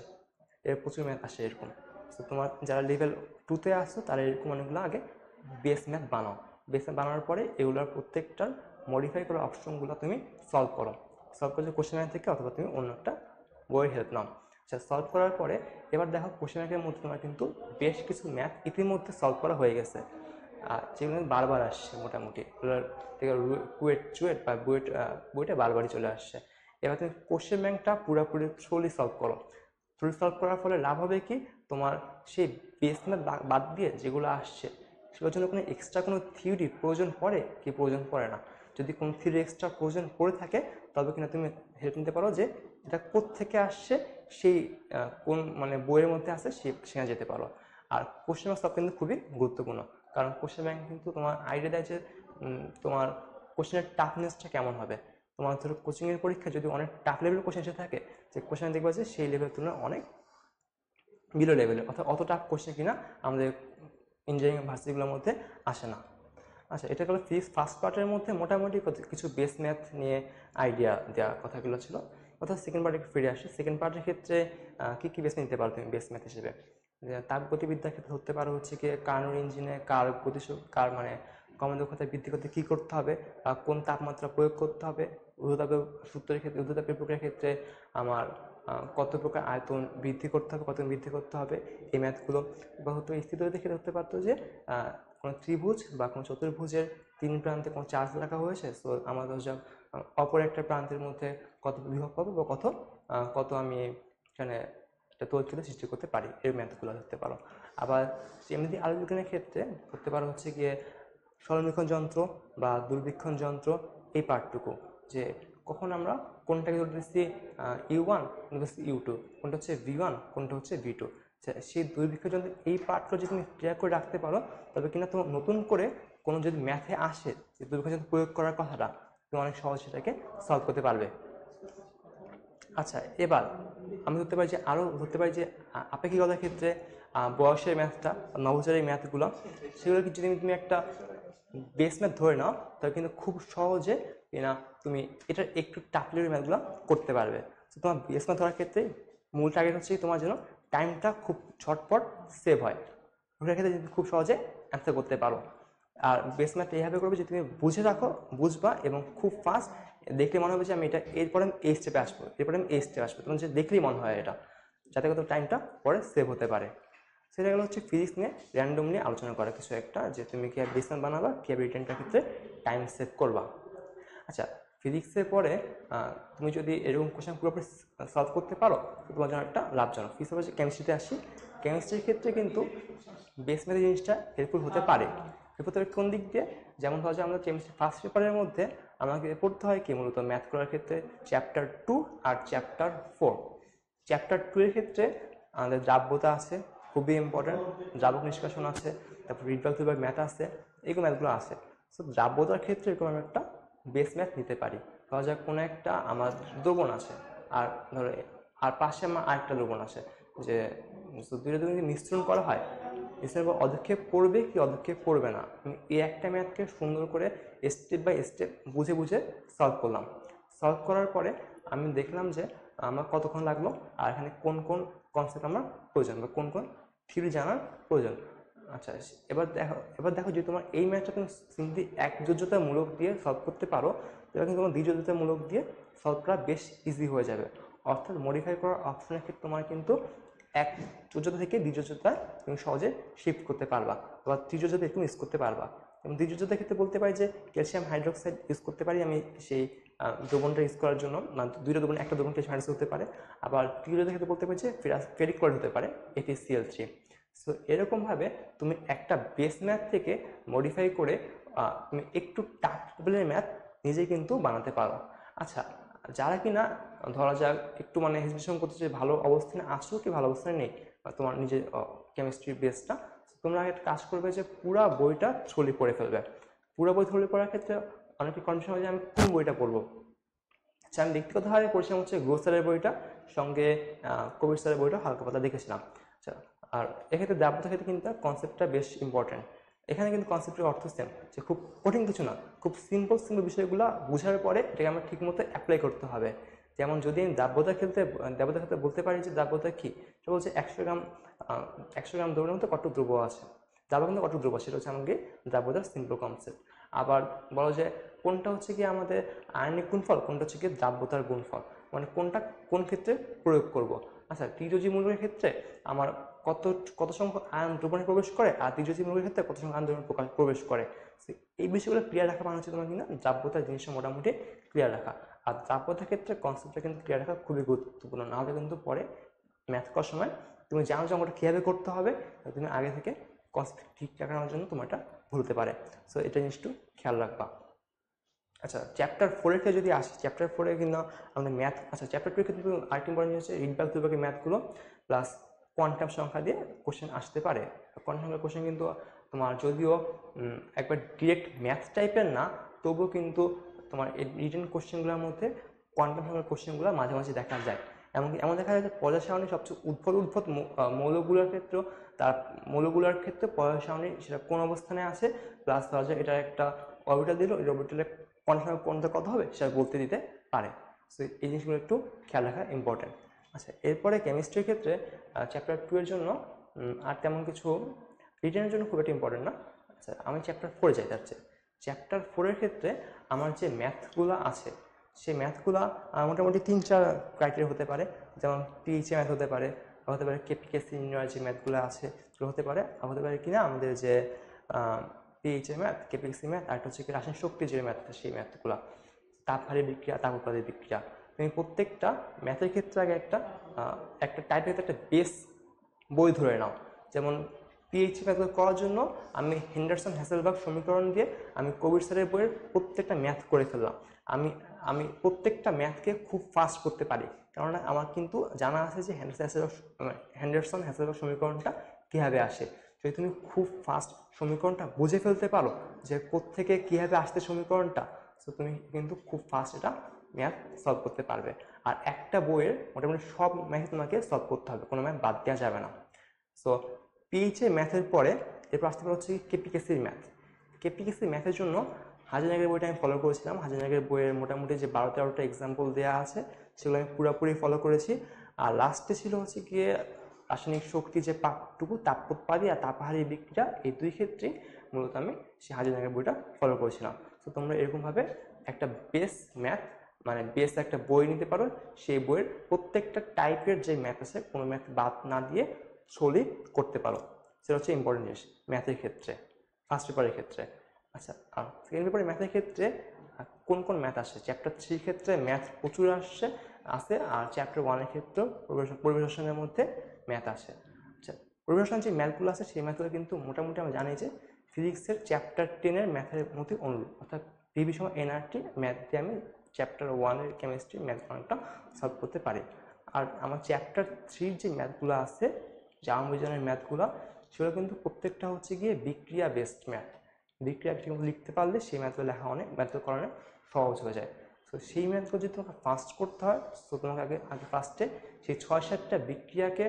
এর প্রচুর ম্যাথ আসে এরকম সো তোমার যারা লেভেল টুতে আসছো তারা এরকম অনেকগুলো আগে বেস ম্যাপ বানাও বেস ম্যাপ বানানোর পরে এগুলোর প্রত্যেকটার মডিফাই করা অপশনগুলো তুমি সলভ করো সলভ করলে কোশ্চেন ব্যাংক থেকে অথবা তুমি অন্য একটা বইয়ের হেল্প নাও আচ্ছা সলভ করার পরে এবার দেখো কোশ্চেন ব্যাংকের মধ্যে তোমার কিন্তু বেশ কিছু ম্যাথ ইতিমধ্যে সলভ করা হয়ে গেছে আর যেগুলো বারবার আসছে মোটামুটি এগুলোর থেকে কুয়েট চুয়েট বা বুয়েট বুয়েটে বারবারই চলে আসছে এবার তুমি কোশ্চেন ব্যাংকটা পুরোপুরি থ্রোলি সলভ করো থ্রোলি সলভ করার ফলে লাভ হবে কি তোমার সেই বেস বাদ দিয়ে যেগুলো আসছে সেগুলোর জন্য কোনো এক্সট্রা কোনো থিওরি প্রয়োজন পড়ে কি প্রয়োজন পড়ে না যদি কোনো থিওরি এক্সট্রা প্রয়োজন পড়ে থাকে তবে কিনা তুমি হেল্প নিতে পারো যে এটা কোথেকে আসছে সেই কোন মানে বইয়ের মধ্যে আসে সে সেখানে যেতে পারো আর কোশ্চেন ব্যাংক কিন্তু খুবই গুরুত্বপূর্ণ কারণ কোশ্চেন ব্যাংক কিন্তু তোমার আইডিয়া দেয় যে তোমার কোশ্চেনের টাফনেসটা কেমন হবে তোমার ধরো কোচিংয়ের পরীক্ষা যদি অনেক টাফ লেভেল কোশ্চেন এসে থাকে যে কোশ্চেন দেখবে যে সেই লেভেলের তুলনায় অনেক বিলো লেভেলে অর্থাৎ অত টাফ কোশ্চেন কিনা আমাদের ইঞ্জিনিয়ারিং ভার্সিটিগুলোর মধ্যে আসে না আচ্ছা এটা গেলো ফিক্স ফার্স্ট পার্টের মধ্যে মোটামুটি কিছু বেস ম্যাথ নিয়ে আইডিয়া দেওয়া কথাগুলো ছিল অর্থাৎ সেকেন্ড পার্টে ফিরে আসি সেকেন্ড পার্টের ক্ষেত্রে কী কী বেস নিতে পারো তুমি বেস ম্যাথ হিসেবে তাপ গতিবিদ্যার ক্ষেত্রে ধরতে পারো হচ্ছে কি কার্নোর ইঞ্জিনে কার গতি কার মানে কমন দক্ষতা বৃদ্ধি করতে কী করতে হবে বা কোন তাপমাত্রা প্রয়োগ করতে হবে উদ্যতাপের সূত্রের ক্ষেত্রে উদ্যতাপের প্রক্রিয়ার ক্ষেত্রে আমার কত প্রকার আয়তন বৃদ্ধি করতে হবে কত বৃদ্ধি করতে হবে এই ম্যাথগুলো বা হতো স্থিত দেখে দেখতে পারতো যে কোনো ত্রিভুজ বা কোনো চতুর্ভুজের তিন প্রান্তে কোনো চার্জ রাখা হয়েছে সো আমরা ধরলাম অপর একটা প্রান্তের মধ্যে কত বিভব পাবো বা কত কত আমি এখানে একটা তৈরি সৃষ্টি করতে পারি এই ম্যাথগুলো ধরতে পারো আবার এমনিতে বিজ্ঞানের ক্ষেত্রে করতে পারো হচ্ছে গিয়ে স্মরণীক্ষণ যন্ত্র বা দুর্বীক্ষণ যন্ত্র এই পার্টটুকু যে কখন আমরা কোনটাকে ধরতেছি ইউ ওয়ান কোনটা ধরতেছি ইউ টু কোনটা হচ্ছে ভি ওয়ান কোনটা হচ্ছে ভি টু আচ্ছা, সেই দুর্ভিক্ষের যদি এই পার্টটা যদি তুমি ক্লিয়ার করে রাখতে পারো তবে কিনা তোমার নতুন করে কোনো যদি ম্যাথে আসে যে যদি প্রয়োগ করার কথাটা তুমি অনেক সহজ সেটাকে সলভ করতে পারবে আচ্ছা এবার আমি ধরতে পারি যে আরও ধরতে পারি যে আপেক্ষিকতার ক্ষেত্রে বয়সের ম্যাথটা নবচারের ম্যাথগুলো সেগুলো যদি তুমি একটা বেস ম্যাথ ধরে নাও তাহলে কিন্তু খুব সহজে কিনা তুমি এটার একটু টাপলির ম্যাথগুলো করতে পারবে তো তোমার বিএস ম্যাথ ধরার ক্ষেত্রে মূল টার্গেট হচ্ছে তোমার জন্য টাইমটা খুব ছটপট সেভ হয় ওটার ক্ষেত্রে তুমি খুব সহজে অ্যান্সার করতে পারো আর বিএস ম্যাথ এইভাবে করবে যে তুমি বুঝে রাখো বুঝবা এবং খুব ফাস্ট দেখলে মনে হবে যে আমি এটা এরপরে আমি এই স্টেপে আসবো এরপরে আমি এই স্টেপে আসবো তোমার যে দেখলেই মনে হয় এটা যাতে করে টাইমটা পরে সেভ হতে পারে সেটা গেলো হচ্ছে ফিজিক্স নিয়ে র্যান্ডমলি আলোচনা করা কিছু একটা যে তুমি কীভাবে ডিসকাউন্ট বানাবা কীভাবে রিটার্নটার ক্ষেত্রে টাইম সেভ করবা আচ্ছা ফিজিক্সের পরে তুমি যদি এরকম কোয়েশন পুরোপুরি সলভ করতে পারো তোমার জন্য একটা লাভজনক হিসাবে কেমিস্ট্রিতে আসি কেমিস্ট্রির ক্ষেত্রে কিন্তু বেস মেথে জিনিসটা হেল্পফুল হতে পারে হেল্পফুল কোন দিক দিয়ে যেমন ধরো আমরা কেমিস্ট্রি ফার্স্ট পেপারের মধ্যে আমাকে পড়তে হয় কি মূলত ম্যাথ করার ক্ষেত্রে চ্যাপ্টার টু আর চ্যাপ্টার ফোর চ্যাপ্টার টু এর ক্ষেত্রে আমাদের দ্রাব্যতা আছে খুবই ইম্পর্ট্যান্ট দ্রাবক নিষ্কাশন আছে তারপর রিডবাগ ম্যাথ আছে এরকম ম্যাথগুলো আছে সো দ্রাব্যতার ক্ষেত্রে এরকম একটা বেস ম্যাথ নিতে পারি ধরা যাক কোনো একটা আমার দ্রবণ আছে আর ধরো আর পাশে আমার আরেকটা দ্রবণ আছে যে দুটো দুটো মিশ্রণ করা হয় এছাড়া অধক্ষেপ পড়বে কি অধক্ষেপ পড়বে না আমি এই একটা ম্যাথকে সুন্দর করে স্টেপ বাই স্টেপ বুঝে বুঝে সলভ করলাম সলভ করার পরে আমি দেখলাম যে আমার কতক্ষণ লাগলো আর এখানে কোন কোন কনসেপ্ট আমার প্রয়োজন বা কোন কোন থিওরি জানার প্রয়োজন আচ্ছা এবার দেখো এবার দেখো যদি তোমার এই ম্যাচটা তুমি সিম্পলি একযোজ্যতামূলক দিয়ে সলভ করতে পারো তাহলে কিন্তু তোমার দ্বিযোজ্যতামূলক দিয়ে সলভ করা বেশ ইজি হয়ে যাবে অর্থাৎ মডিফাই করার অপশনের ক্ষেত্রে তোমার কিন্তু এক যোজ্যতা থেকে দ্বিযোজ্যতা তুমি সহজে শিফট করতে পারবা বা ত্রিযোজ্যতায় তুমি ইউজ করতে পারবা এবং দ্বিযোজ্যতার ক্ষেত্রে বলতে পারি যে ক্যালসিয়াম হাইড্রোক্সাইড ইউজ করতে পারি আমি সেই দ্রবণটা ইউজ করার জন্য মানে দুইটা দ্রবণ একটা দ্রবণ ক্যালসিয়াম হাইড্রোক্সাইড হতে পারে আবার ত্রিযোজ্যতার ক্ষেত্রে বলতে পারি যে ফেরিক ক্লোরাইড হতে পারে এটি সিএল থ্রি সো এরকমভাবে তুমি একটা বেস ম্যাথ থেকে মডিফাই করে তুমি একটু টাফ লেভেলের ম্যাথ নিজে কিন্তু বানাতে পারো আচ্ছা যারা কি না ধরা যাক একটু মানে হেজিটেশন করতে যে ভালো অবস্থানে আছো কি ভালো অবস্থানে নেই তোমার নিজের কেমিস্ট্রি বেসটা তোমরা একটা কাজ করবে যে পুরো বইটা ছলি পড়ে ফেলবে পুরো বই ছলি পড়ার ক্ষেত্রে অনেকে কনফিউশন হয় যে আমি কোন বইটা পড়বো আচ্ছা আমি ব্যক্তিগতভাবে পড়ছিলাম হচ্ছে গ্রো স্যারের বইটা সঙ্গে কবির স্যারের বইটা হালকা পাতলা দেখেছিলাম আর এক্ষেত্রে দাবদাহ ক্ষেত্রে কিন্তু কনসেপ্টটা বেশ ইম্পর্ট্যান্ট এখানে কিন্তু কনসেপ্টের অর্থ সেম যে খুব কঠিন কিছু না খুব সিম্পল সিম্পল বিষয়গুলো বোঝার পরে এটাকে আমরা ঠিকমতো অ্যাপ্লাই করতে হবে যেমন যদি আমি দাব্যতা খেলতে দাব্যতা খেলতে বলতে পারি যে দাব্যতা কী সে বলছে একশো গ্রাম একশো গ্রাম দৌড়ের মধ্যে কত দ্রব্য আছে দাবা কিন্তু কত দ্রব্য সেটা হচ্ছে আমাকে দাব্যতার সিম্পল কনসেপ্ট আবার বলো যে কোনটা হচ্ছে কি আমাদের আয়নিক গুণফল কোনটা হচ্ছে কি দ্রাব্যতার গুণফল মানে কোনটা কোন ক্ষেত্রে প্রয়োগ করব আচ্ছা ত্রিযোজী মূল্যের ক্ষেত্রে আমার কত কত সংখ্যক আয়ন দ্রবণে প্রবেশ করে আর দ্বিজীয় মৌলের ক্ষেত্রে কত সংখ্যক আয়ন দ্রবণে প্রবেশ করে এই বিষয়গুলো ক্লিয়ার রাখা মানে হচ্ছে তোমার কিনা জাব্যতার জিনিসটা মোটামুটি ক্লিয়ার রাখা আর জাব্যতার ক্ষেত্রে কনসেপ্টটা কিন্তু ক্লিয়ার রাখা খুবই গুরুত্বপূর্ণ নাহলে কিন্তু পরে ম্যাথ করার সময় তুমি জানো যে অঙ্কটা কীভাবে করতে হবে তুমি আগে থেকে কনসেপ্ট ঠিক রাখার জন্য তোমার এটা ভুলতে পারে সো এটা জিনিসটু খেয়াল রাখবা আচ্ছা চ্যাপ্টার ফোরেতে যদি আসি চ্যাপ্টার ফোরে কিন্তু আমাদের ম্যাথ আচ্ছা চ্যাপ্টার টু কিন্তু আরেকটি ইম্পর্টেন্ট হচ্ছে রিড ব্যাক দুবাকে ম্যাথগুলো প্লাস কোয়ান্টাম সংখ্যা দিয়ে কোশ্চেন আসতে পারে কোয়ান্টাম সংখ্যা কোশ্চেন কিন্তু তোমার যদিও একবার ডিরেক্ট ম্যাথ টাইপের না তবুও কিন্তু তোমার এই রিটেন কোশ্চেনগুলোর মধ্যে কোয়ান্টাম সংখ্যার কোশ্চেনগুলো মাঝে মাঝে দেখা যায় এমনকি এমন দেখা যায় যে পজা সারণী সবচেয়ে উদ্ভট উদ্ভট মৌলগুলোর ক্ষেত্রে তার মৌলগুলোর ক্ষেত্রে পজা সারণী সেটা কোন অবস্থানে আছে প্লাস ধরা যায় এটা একটা অরবিটাল দিল এই অবিটালে কোয়ান্টাম কোনটা কত হবে সেটা বলতে দিতে পারে সো এই জিনিসগুলো একটু খেয়াল রাখা ইম্পর্ট্যান্ট আচ্ছা এরপরে কেমিস্ট্রির ক্ষেত্রে চ্যাপ্টার টু এর জন্য আর তেমন কিছু রিটার্নের জন্য খুব একটা ইম্পর্টেন্ট না আচ্ছা আমি চ্যাপ্টার ফোরে যাই তার চেয়ে চ্যাপ্টার ফোরের ক্ষেত্রে আমার যে ম্যাথগুলো আছে সেই ম্যাথগুলো মোটামুটি তিন চার ক্রাইটেরিয়া হতে পারে যেমন পিএইচএ ম্যাথ e হতে পারে হতে পারে কেপিকেসি ইঞ্জিনিয়ার যে ম্যাথগুলো আছে সেগুলো হতে পারে আর হতে পারে কিনা আমাদের যে পিএইচএ ম্যাথ কেপিকেসি ম্যাথ আর একটা হচ্ছে কি রাসায়নিক শক্তি যে ম্যাথ সেই ম্যাথগুলো ভারী বিক্রিয়া তাপ উৎপাদের বিক্রিয়া তুমি প্রত্যেকটা ম্যাথের ক্ষেত্রে আগে একটা একটা টাইপের একটা বেস বই ধরে নাও যেমন পিএইচডি ক্যালকুলেট করার জন্য আমি হেন্ডারসন হ্যাসেলবার্গ সমীকরণ দিয়ে আমি কোভিড স্যারের বইয়ের প্রত্যেকটা ম্যাথ করে ফেললাম আমি আমি প্রত্যেকটা ম্যাথকে খুব ফাস্ট করতে পারি কেননা আমার কিন্তু জানা আছে যে হ্যান্ডারসন মানে হ্যাসেলবার্গ সমীকরণটা কীভাবে আসে যদি তুমি খুব ফাস্ট সমীকরণটা বুঝে ফেলতে পারো যে কোত্থেকে কীভাবে আসতে সমীকরণটা তো তুমি কিন্তু খুব ফাস্ট এটা ম্যাথ সলভ করতে পারবে আর একটা বইয়ের মোটামুটি সব ম্যাথে তোমাকে সলভ করতে হবে কোনো ম্যাথ বাদ দেওয়া যাবে না সো পিএইচএ ম্যাথের পরে এরপর আসতে পারে হচ্ছে কেপিকেসির ম্যাথ কেপিকেসির ম্যাথের জন্য হাজিনাগের বইটা আমি ফলো করেছিলাম হাজিনাগের বইয়ের মোটামুটি যে বারো তেরোটা এক্সাম্পল দেওয়া আছে সেগুলো আমি পুরোপুরি ফলো করেছি আর লাস্টে ছিল হচ্ছে গিয়ে রাসায়নিক শক্তি যে পাকটুকু তাপোৎপাদী আর তাপাহারি বিক্রিয়া এই দুই ক্ষেত্রেই মূলত আমি সেই হাজিনাগের বইটা ফলো করেছিলাম তো তোমরা এরকমভাবে একটা বেস ম্যাথ মানে বেস একটা বই নিতে পারো সেই বইয়ের প্রত্যেকটা টাইপের যে ম্যাথ আছে কোনো ম্যাথ বাদ না দিয়ে সলি করতে পারো সেটা হচ্ছে ইম্পর্টেন্ট জিনিস ম্যাথের ক্ষেত্রে ফার্স্ট পেপারের ক্ষেত্রে আচ্ছা সেকেন্ড পেপারে ম্যাথের ক্ষেত্রে কোন কোন ম্যাথ আসে চ্যাপ্টার থ্রির ক্ষেত্রে ম্যাথ প্রচুর আসছে আসে আর চ্যাপ্টার ওয়ানের ক্ষেত্রেও পরিবেশনের মধ্যে ম্যাথ আসে আচ্ছা পরিবেশন যে ম্যাথগুলো আছে সেই ম্যাথগুলো কিন্তু মোটামুটি আমরা জানি যে ফিজিক্সের চ্যাপ্টার টেনের ম্যাথের মধ্যে অনুরূপ অর্থাৎ বিভি সময় এনআরটি ম্যাথ দিয়ে আমি চ্যাপ্টার ওয়ানের কেমিস্ট্রি ম্যাথ অনেকটা সলভ করতে পারে আর আমার চ্যাপ্টার থ্রির যে ম্যাথগুলো আছে যে আমার ম্যাথগুলো সেগুলো কিন্তু প্রত্যেকটা হচ্ছে গিয়ে বিক্রিয়া বেস্ট ম্যাথ বিক্রিয়া কিন্তু লিখতে পারলে সেই ম্যাথগুলো লেখা অনেক ম্যাথ করানো সহজ হয়ে যায় তো সেই ম্যাথগুলো যদি তোমাকে ফার্স্ট করতে হয় তো তোমাকে আগে আগে ফার্স্টে সেই ছয় সাতটা বিক্রিয়াকে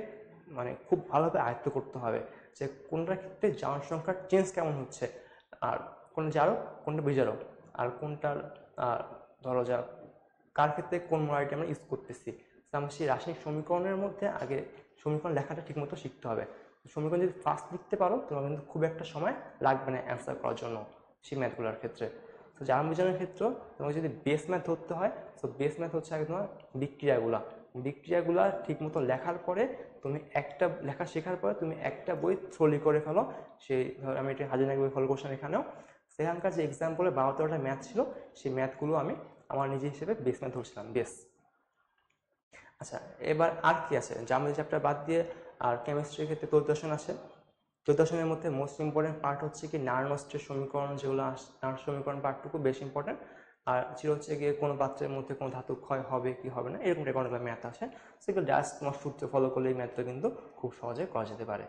মানে খুব ভালোভাবে আয়ত্ত করতে হবে যে কোনটা ক্ষেত্রে যাওয়ার সংখ্যার চেঞ্জ কেমন হচ্ছে আর কোনটা জারক কোনটা বিজারক আর কোনটার ধরো যা কার ক্ষেত্রে কোন মোলারিটি আমরা ইউজ করতেছি আমরা সেই রাসায়নিক সমীকরণের মধ্যে আগে সমীকরণ লেখাটা ঠিকমতো শিখতে হবে সমীকরণ যদি ফার্স্ট লিখতে পারো তোমার কিন্তু খুব একটা সময় লাগবে না অ্যান্সার করার জন্য সেই ম্যাথগুলোর ক্ষেত্রে তো জার্ম বিজ্ঞানের ক্ষেত্রে তোমাকে যদি বেস ম্যাথ ধরতে হয় তো বেস ম্যাথ হচ্ছে আগে তোমার বিক্রিয়াগুলা বিক্রিয়াগুলা ঠিকমতো লেখার পরে তুমি একটা লেখা শেখার পরে তুমি একটা বই থ্রলি করে ফেলো সেই ধর আমি এটা হাজির বই ফল কোশ্চেন এখানেও সেখানকার যে এক্সাম্পলে বারো তেরোটা ম্যাথ ছিল সেই ম্যাথগুলো আমি আমার নিজে হিসেবে বেস ম্যাথ ধরছিলাম বেস আচ্ছা এবার আর কি আছে জামিল চ্যাপ্টার বাদ দিয়ে আর কেমিস্ট্রির ক্ষেত্রে দর্শন আছে দর্শনের মধ্যে মোস্ট ইম্পর্টেন্ট পার্ট হচ্ছে কি নার্নস্টের সমীকরণ যেগুলো নার্ন সমীকরণ পার্টটুকু বেশ ইম্পর্টেন্ট আর ছিল হচ্ছে গিয়ে কোনো পাত্রের মধ্যে কোনো ধাতু ক্ষয় হবে কি হবে না এরকম অনেকগুলো ম্যাথ আসে সেগুলো ডাস্ট তোমার সূর্য ফলো করলে এই ম্যাথটা কিন্তু খুব সহজে করা যেতে পারে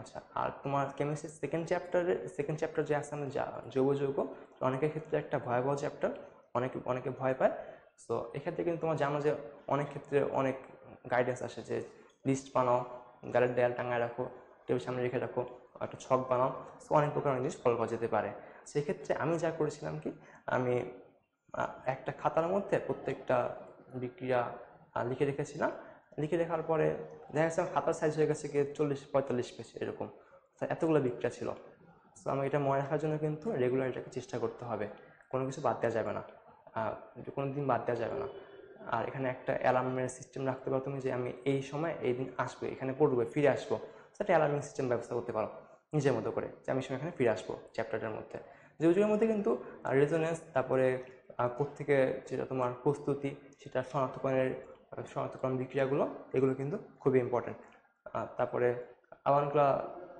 আচ্ছা আর তোমার কেমিস্ট্রি সেকেন্ড চ্যাপ্টারে সেকেন্ড চ্যাপ্টার যে আছে আমরা জৈব যৌগ অনেকের ক্ষেত্রে একটা ভয়াবহ চ্যাপ্টার অনেকে অনেকে ভয় পায় সো এক্ষেত্রে কিন্তু তোমার জানো যে অনেক ক্ষেত্রে অনেক গাইডেন্স আসে যে লিস্ট বানাও গাড়ির দেয়াল টাঙায় রাখো টেবিল সামনে রেখে রাখো একটা ছক বানাও সো অনেক প্রকার অনেক জিনিস ফলো করা যেতে পারে সেক্ষেত্রে আমি যা করেছিলাম কি আমি একটা খাতার মধ্যে প্রত্যেকটা বিক্রিয়া লিখে রেখেছিলাম লিখে লেখার পরে দেখা গেছে হাতার সাইজ হয়ে গেছে গিয়ে চল্লিশ পঁয়তাল্লিশ পেজ এরকম এতগুলো বিক্রিয়া ছিল সো আমাকে এটা মনে রাখার জন্য কিন্তু রেগুলার এটাকে চেষ্টা করতে হবে কোনো কিছু বাদ দেওয়া যাবে না কোনো দিন বাদ দেওয়া যাবে না আর এখানে একটা অ্যালার্মের সিস্টেম রাখতে পারো তুমি যে আমি এই সময় এই দিন আসবো এখানে পড়বে ফিরে আসবো সেটা অ্যালার্মিং সিস্টেম ব্যবস্থা করতে পারো নিজের মতো করে যে আমি সময় এখানে ফিরে আসবো চ্যাপ্টারটার মধ্যে যেগুলোর মধ্যে কিন্তু রেজোনেন্স তারপরে কোথেকে যেটা তোমার প্রস্তুতি সেটা শনাক্তকরণের শনাক্তকরণ বিক্রিয়াগুলো এগুলো কিন্তু খুবই ইম্পর্টেন্ট তারপরে আবানগুলা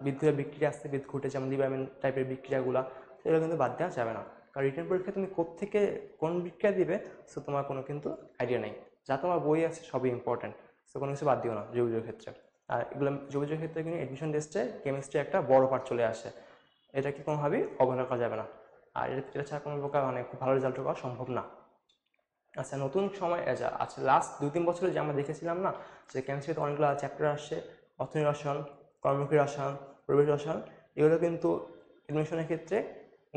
বিদ্যুতের বিক্রিয়া আসছে বিদ্যুৎ ঘটে যেমন লিবামিন টাইপের বিক্রিয়াগুলো এগুলো কিন্তু বাদ দেওয়া যাবে না কারণ রিটার্ন পরীক্ষায় তুমি কোত্থেকে কোন বিক্রিয়া দিবে সে তোমার কোনো কিন্তু আইডিয়া নেই যা তোমার বই আছে সবই ইম্পর্টেন্ট সে কোনো কিছু বাদ দিও না যোগাযোগ ক্ষেত্রে আর এগুলো যোগাযোগ ক্ষেত্রে কিন্তু অ্যাডমিশন টেস্টে কেমিস্ট্রি একটা বড় পার্ট চলে আসে এটা কি কোনোভাবেই অবহেলা করা যাবে না আর এটা ছাড়া কোনো প্রকার মানে খুব ভালো রেজাল্ট করা সম্ভব না আচ্ছা নতুন সময় এজা আচ্ছা লাস্ট আচ্ছা, দু তিন বছরে যে আমরা দেখেছিলাম না যে কেমিস্ট্রিতে অনেকগুলো চ্যাপ্টার আসছে অর্থনীতি রসায়ন কর্মকী রসায়ন প্রবেশ রসায়ন এগুলো কিন্তু অ্যাডমিশনের ক্ষেত্রে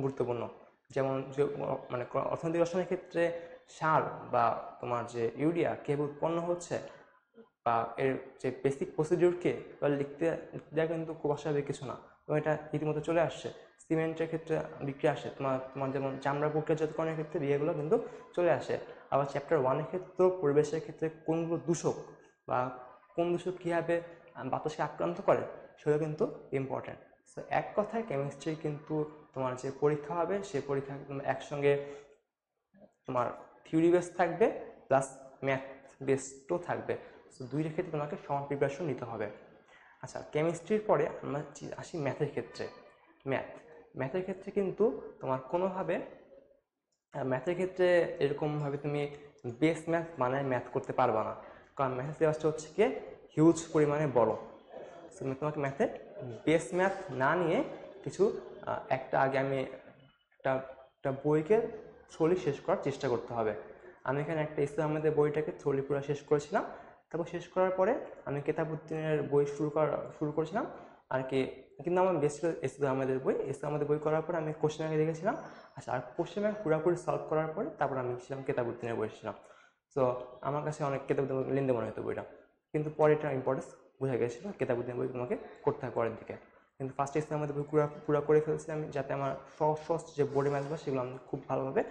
গুরুত্বপূর্ণ যেমন যে মানে অর্থনৈতিক রসায়নের ক্ষেত্রে সার বা তোমার যে ইউরিয়া কেব উৎপন্ন হচ্ছে বা এর যে বেসিক প্রসিডিউরকে বা লিখতে দেওয়া কিন্তু খুব অস্বাভাবিক কিছু না এবং এটা রীতিমতো চলে আসছে সিমেন্টের ক্ষেত্রে বিক্রিয়া আসে তোমার তোমার যেমন চামড়া প্রক্রিয়াজাতকরণের ক্ষেত্রে বিয়েগুলো কিন্তু চলে আসে আবার চ্যাপ্টার ওয়ানের ক্ষেত্রেও পরিবেশের ক্ষেত্রে কোনগুলো দূষক বা কোন দূষক কীভাবে বাতাসকে আক্রান্ত করে সেগুলো কিন্তু ইম্পর্ট্যান্ট সো এক কথায় কেমিস্ট্রি কিন্তু তোমার যে পরীক্ষা হবে সে পরীক্ষা একসঙ্গে তোমার থিওরি বেস থাকবে প্লাস ম্যাথ বেসও থাকবে সো দুইটা ক্ষেত্রে তোমাকে সমান প্রিপারেশন নিতে হবে আচ্ছা কেমিস্ট্রির পরে আমরা আসি ম্যাথের ক্ষেত্রে ম্যাথ ম্যাথের ক্ষেত্রে কিন্তু তোমার কোনোভাবে ম্যাথের ক্ষেত্রে এরকমভাবে তুমি বেস ম্যাথ মানে ম্যাথ করতে পারবা না কারণ ম্যাথের সিলেবাসটা হচ্ছে গিয়ে হিউজ পরিমাণে বড় তোমাকে ম্যাথে বেস ম্যাথ না নিয়ে কিছু একটা আগে আমি একটা একটা বইকে ছলি শেষ করার চেষ্টা করতে হবে আমি এখানে একটা ইসলাম আমাদের বইটাকে ছলি পুরো শেষ করেছিলাম তারপর শেষ করার পরে আমি কেতাবুদ্দিনের বই শুরু করা শুরু করেছিলাম আর কি কিন্তু আমার বেস্ট ছিল এস আমাদের বই এস আমাদের বই করার পর আমি কোশ্চেন আগে দেখেছিলাম আচ্ছা আর কোশ্চেন ব্যাংক পুরাপুরি সলভ করার পরে তারপর আমি ছিলাম কেতাবুদ্দিনের বসেছিলাম ছিলাম সো আমার কাছে অনেক কেতাবুদ্দিন লেনদেন মনে হতো বইটা কিন্তু পরে এটা ইম্পর্টেন্স বোঝা গেছিলো কেতাবুদ্দিন বই তোমাকে করতে হয় পরের দিকে কিন্তু ফার্স্ট এসে আমাদের বই পুরা পুরা করে ফেলছি আমি যাতে আমার সহজ সহজ যে বোর্ডে বা সেগুলো আমাদের খুব ভালোভাবে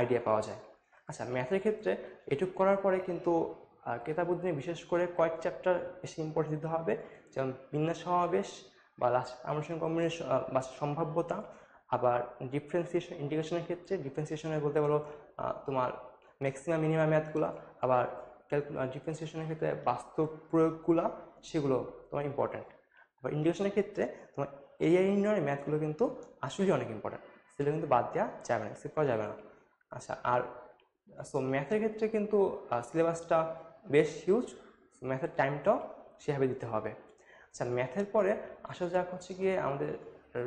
আইডিয়া পাওয়া যায় আচ্ছা ম্যাথের ক্ষেত্রে এটুক করার পরে কিন্তু কেতাবুদ্দিনে বিশেষ করে কয়েক চ্যাপ্টার বেশি ইম্পর্টেন্ট দিতে হবে যেমন বিন্যাস সমাবেশ বা লাস্ট আমোশন কম্বিনেশন বা সম্ভাব্যতা আবার ডিফারেন্সিয়েশন ইন্টিগ্রেশনের ক্ষেত্রে ডিফারেন্সিয়েশনের বলতে পারো তোমার ম্যাক্সিমাম মিনিমাম ম্যাথগুলো আবার ডিফারেন্সিয়েশনের ক্ষেত্রে বাস্তব প্রয়োগগুলো সেগুলো তোমার ইম্পর্ট্যান্ট আবার ইন্টিগ্রেশনের ক্ষেত্রে তোমার এআই নির্ণয়ের ম্যাথগুলো কিন্তু আসলেই অনেক ইম্পর্ট্যান্ট সেগুলো কিন্তু বাদ দেওয়া যাবে না সে করা যাবে না আচ্ছা আর সো ম্যাথের ক্ষেত্রে কিন্তু সিলেবাসটা বেশ হিউজ ম্যাথের টাইমটাও সেভাবে দিতে হবে আচ্ছা ম্যাথের পরে আসা যাক হচ্ছে গিয়ে আমাদের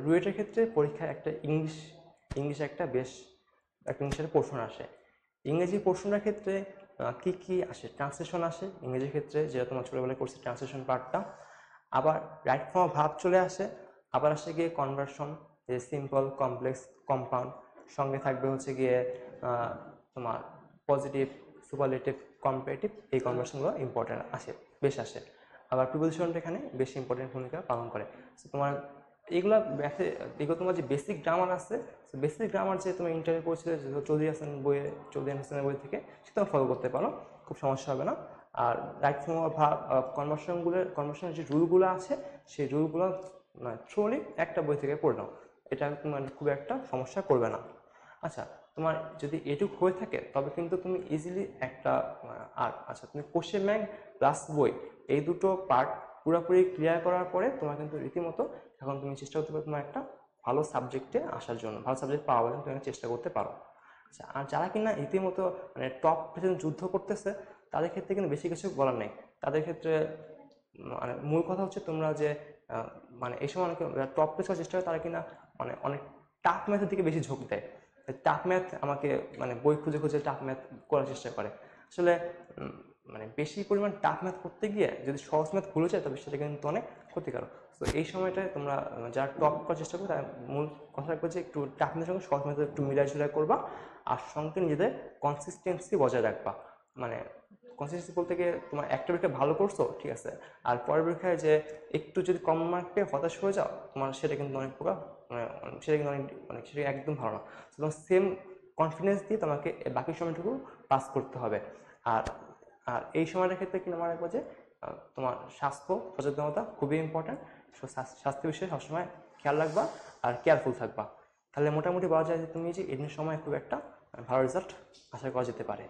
রুয়েটের ক্ষেত্রে পরীক্ষায় একটা ইংলিশ ইংলিশে একটা বেশ একটা ইংলিশের পোর্শন আসে ইংরেজি পোর্শনের ক্ষেত্রে কী কী আসে ট্রান্সলেশন আসে ইংরেজির ক্ষেত্রে যেটা তোমার ছোটোবেলায় করছে ট্রান্সলেশন পার্টটা আবার রাইট ফর্ম ভাব চলে আসে আবার আসে গিয়ে কনভার্সন যে সিম্পল কমপ্লেক্স কম্পাউন্ড সঙ্গে থাকবে হচ্ছে গিয়ে তোমার পজিটিভ সুপারলেটিভ কম্পারেটিভ এই কনভার্সনগুলো ইম্পর্ট্যান্ট আসে বেশ আসে আবার প্রিপোজিশনটা এখানে বেশি ইম্পর্টেন্ট ভূমিকা পালন করে তোমার এগুলা এগুলো তোমার যে বেসিক গ্রামার আছে বেসিক গ্রামার যে তুমি ইন্টারভিউ করছিলে চৌধুরী হাসান বইয়ে চৌধুরী হাসানের বই থেকে সেটা ফলো করতে পারো খুব সমস্যা হবে না আর রাইট ফর্ম অফ ভাব কনভার্সনগুলোর কনভার্সনের যে রুলগুলো আছে সেই রুলগুলো থ্রোলি মানে একটা বই থেকে পড়ে নাও এটা তোমার খুব একটা সমস্যা করবে না আচ্ছা তোমার যদি এটুক হয়ে থাকে তবে কিন্তু তুমি ইজিলি একটা আর আচ্ছা তুমি কোশ্চেন ব্যাংক প্লাস বই এই দুটো পার্ট পুরোপুরি ক্লিয়ার করার পরে তোমার কিন্তু রীতিমতো এখন তুমি চেষ্টা করতে পারো তোমার একটা ভালো সাবজেক্টে আসার জন্য ভালো সাবজেক্ট পাওয়ার জন্য তুমি চেষ্টা করতে পারো আচ্ছা আর যারা কিনা রীতিমতো মানে টপ পেছনে যুদ্ধ করতেছে তাদের ক্ষেত্রে কিন্তু বেশি কিছু বলার নেই তাদের ক্ষেত্রে মানে মূল কথা হচ্ছে তোমরা যে মানে এই সময় অনেকে টপ পেস করার চেষ্টা করে তারা কিনা মানে অনেক টাফ ম্যাথের দিকে বেশি ঝোঁক দেয় টাফ ম্যাথ আমাকে মানে বই খুঁজে খুঁজে টাফ ম্যাথ করার চেষ্টা করে আসলে মানে বেশি পরিমাণ টাফ ম্যাথ করতে গিয়ে যদি সহজ ম্যাথ ভুলে যায় তবে সেটা কিন্তু অনেক ক্ষতিকারক তো এই সময়টায় তোমরা মানে যারা টপ করার চেষ্টা করো তার মূল কথা রাখবো যে একটু টাফ ম্যাথের সঙ্গে সহজ ম্যাথে একটু মিলাই ঝুলাই করবা আর সঙ্গে নিজেদের কনসিস্টেন্সি বজায় রাখবা মানে কনসিস্টেন্সি বলতে গিয়ে তোমার একটা পরীক্ষা ভালো করছো ঠিক আছে আর পরের পরীক্ষায় যে একটু যদি কম মার্ক পেয়ে হতাশ হয়ে যাও তোমার সেটা কিন্তু অনেক প্রকার মানে সেটা কিন্তু অনেক মানে সেটা একদম ভালো না তোমার সেম কনফিডেন্স দিয়ে তোমাকে বাকি সময়টুকু পাস করতে হবে আর আর এই সময়টার ক্ষেত্রে কিন্তু মনে রাখবো যে তোমার স্বাস্থ্য সচেতনতা খুবই ইম্পর্ট্যান্ট সো স্বাস্থ্য বিষয়ে সবসময় খেয়াল রাখবা আর কেয়ারফুল থাকবা তাহলে মোটামুটি বলা যায় যে তুমি যে এদিনের সময় খুব একটা ভালো রেজাল্ট আশা করা যেতে পারে